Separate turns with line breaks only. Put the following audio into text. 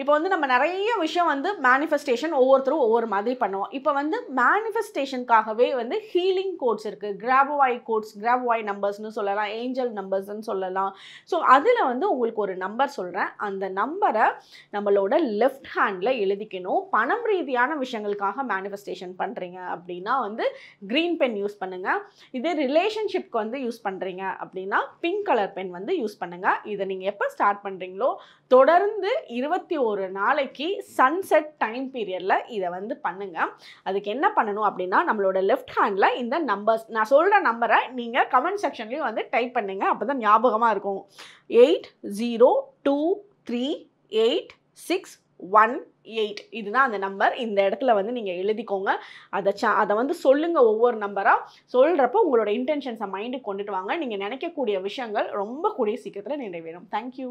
இப்போ வந்து நம்ம நிறைய விஷயம் வந்து மேனிஃபெஸ்டேஷன் ஒவ்வொருத்தரும் ஒவ்வொரு மாதிரி பண்ணுவோம் இப்போ வந்து மேனிஃபெஸ்டேஷனுக்காகவே வந்து ஹீலிங் கோட்ஸ் இருக்குது கிராபவாய் கோட்ஸ் கிராபவாய் நம்பர்ஸ்னு சொல்லலாம் ஏஞ்சல் நம்பர்ஸ்னு சொல்லலாம் ஸோ அதில் வந்து உங்களுக்கு ஒரு நம்பர் சொல்கிறேன் அந்த நம்பரை நம்மளோட லெஃப்ட் ஹேண்டில் எழுதிக்கணும் பணம் ரீதியான விஷயங்களுக்காக மேனிஃபெஸ்டேஷன் பண்ணுறீங்க அப்படின்னா வந்து க்ரீன் பென் யூஸ் பண்ணுங்கள் இதே ரிலேஷன்ஷிப்க்கு வந்து யூஸ் பண்ணுறீங்க அப்படின்னா பிங்க் கலர் பென் வந்து யூஸ் பண்ணுங்கள் இதை நீங்கள் எப்போ ஸ்டார்ட் பண்ணுறீங்களோ தொடர்ந்து இருபது இருபத்தி ஒரு நாளைக்கு சன்செட் டைம் பீரியடில் இதை வந்து பண்ணுங்க அதுக்கு என்ன பண்ணணும் அப்படின்னா நம்மளோட லெஃப்ட் ஹேண்டில் இந்த நம்பர்ஸ் நான் சொல்கிற நம்பரை நீங்கள் கமெண்ட் செக்ஷன்லேயும் வந்து டைப் பண்ணுங்கள் அப்போ தான் ஞாபகமாக இருக்கும் eight zero two three eight six one eight இதுதான் அந்த நம்பர் இந்த இடத்துல வந்து நீங்கள் எழுதிக்கோங்க அதை ச அதை வந்து சொல்லுங்கள் ஒவ்வொரு நம்பராக சொல்கிறப்போ உங்களோட இன்டென்ஷன்ஸை மைண்டுக்கு கொண்டுட்டு வாங்க நீங்கள் நினைக்கக்கூடிய விஷயங்கள் ரொம்ப கூடிய சீக்கிரத்தில் நிறைவேறும் தேங்க்யூ